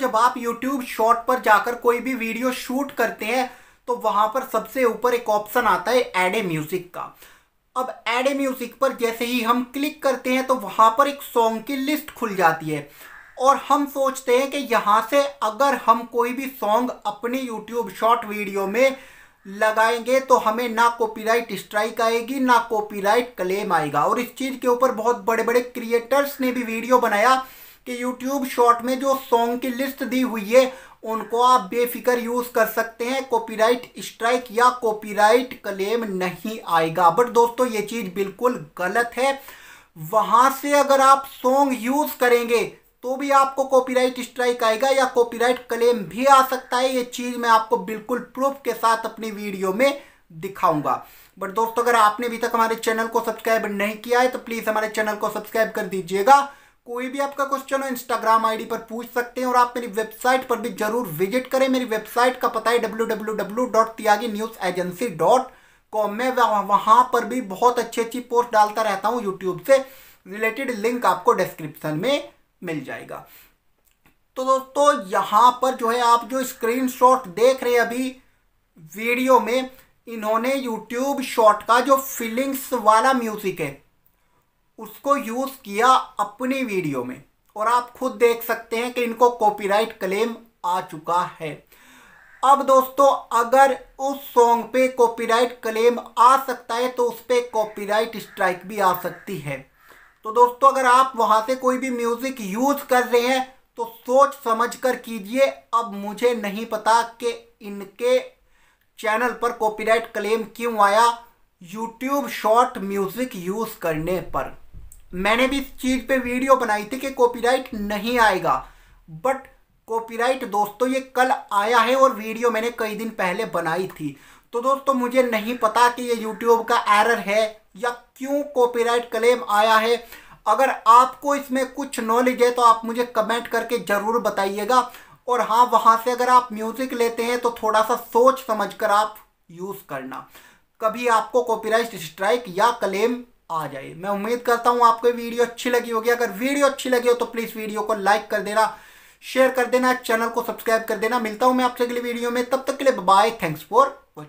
जब आप YouTube short पर जाकर कोई भी वीडियो शूट करते हैं तो वहां पर सबसे ऊपर एक ऑप्शन आता है एड ए म्यूजिक का अब एड ए म्यूजिक पर जैसे ही हम क्लिक करते हैं तो वहां पर एक सॉन्ग की लिस्ट खुल जाती है और हम सोचते हैं कि यहाँ से अगर हम कोई भी सॉन्ग अपनी यूट्यूब शॉर्ट वीडियो में लगाएंगे तो हमें ना कॉपीराइट स्ट्राइक आएगी ना कॉपीराइट क्लेम आएगा और इस चीज़ के ऊपर बहुत बड़े बड़े क्रिएटर्स ने भी वीडियो बनाया कि यूट्यूब शॉर्ट में जो सॉन्ग की लिस्ट दी हुई है उनको आप बेफिक्र यूज कर सकते हैं कॉपीराइट स्ट्राइक या कॉपीराइट क्लेम नहीं आएगा बट दोस्तों ये चीज बिल्कुल गलत है वहां से अगर आप सॉन्ग यूज करेंगे तो भी आपको कॉपीराइट स्ट्राइक आएगा या कॉपीराइट क्लेम भी आ सकता है ये चीज मैं आपको बिल्कुल प्रूफ के साथ अपनी वीडियो में दिखाऊंगा बट दोस्तों अगर आपने अभी तक हमारे चैनल को सब्सक्राइब नहीं किया है तो प्लीज हमारे चैनल को सब्सक्राइब कर दीजिएगा कोई भी आपका क्वेश्चन हो इंस्टाग्राम आईडी पर पूछ सकते हैं और आप मेरी वेबसाइट पर भी जरूर विजिट करें मेरी वेबसाइट का पता है W W W dot Tyagi news agency dot com में वहाँ पर भी बहुत अच्छी अच्छी पोस्ट डालता रहता हूँ यूट्यूब से रिलेटेड लिंक आपको डिस्क्रिप्शन में मिल जाएगा तो दोस्तों यहाँ पर जो है आप जो स्क्रीनशॉट देख रहे हैं अभी वीडियो में इन्होंने यूट्यूब शॉर्ट का जो फीलिंग्स वाला म्यूज़िक है उसको यूज़ किया अपनी वीडियो में और आप खुद देख सकते हैं कि इनको कॉपीराइट क्लेम आ चुका है अब दोस्तों अगर उस सॉन्ग पे कॉपीराइट क्लेम आ सकता है तो उस पर कॉपीराइट स्ट्राइक भी आ सकती है तो दोस्तों अगर आप वहाँ से कोई भी म्यूज़िक यूज़ कर रहे हैं तो सोच समझ कर कीजिए अब मुझे नहीं पता कि इनके चैनल पर कॉपीराइट क्लेम क्यों आया यूट्यूब शॉर्ट म्यूज़िक यूज़ करने पर मैंने भी इस चीज़ पे वीडियो बनाई थी कि कॉपीराइट नहीं आएगा बट कॉपीराइट दोस्तों ये कल आया है और वीडियो मैंने कई दिन पहले बनाई थी तो दोस्तों मुझे नहीं पता कि ये यूट्यूब का एरर है या क्यों कॉपीराइट क्लेम आया है अगर आपको इसमें कुछ नॉलेज है तो आप मुझे कमेंट करके ज़रूर बताइएगा और हाँ वहाँ से अगर आप म्यूज़िक लेते हैं तो थोड़ा सा सोच समझ कर आप यूज़ करना कभी आपको कॉपीराइट स्ट्राइक या क्लेम आ जाए मैं उम्मीद करता हूँ आपको वीडियो अच्छी लगी होगी अगर वीडियो अच्छी लगी हो तो प्लीज़ वीडियो को लाइक कर देना शेयर कर देना चैनल को सब्सक्राइब कर देना मिलता हूँ मैं आपसे अगली वीडियो में तब तक के लिए बाय थैंक्स फॉर वॉचिंग